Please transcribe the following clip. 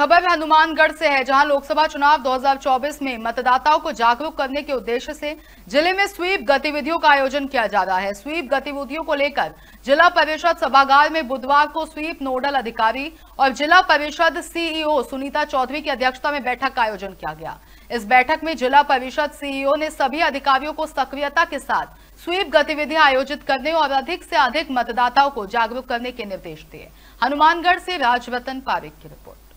खबर हनुमानगढ़ से है जहां लोकसभा चुनाव 2024 में मतदाताओं को जागरूक करने के उद्देश्य से जिले में स्वीप गतिविधियों का आयोजन किया जा रहा है स्वीप गतिविधियों को लेकर जिला परिषद सभागार में बुधवार को स्वीप नोडल अधिकारी और जिला परिषद सीईओ सुनीता चौधरी की अध्यक्षता में बैठक का आयोजन किया गया इस बैठक में जिला परिषद सीईओ ने सभी अधिकारियों को सक्रियता के साथ स्वीप गतिविधियां आयोजित करने और अधिक से अधिक मतदाताओं को जागरूक करने के निर्देश दिए हनुमानगढ़ से राजवतन पारिक की रिपोर्ट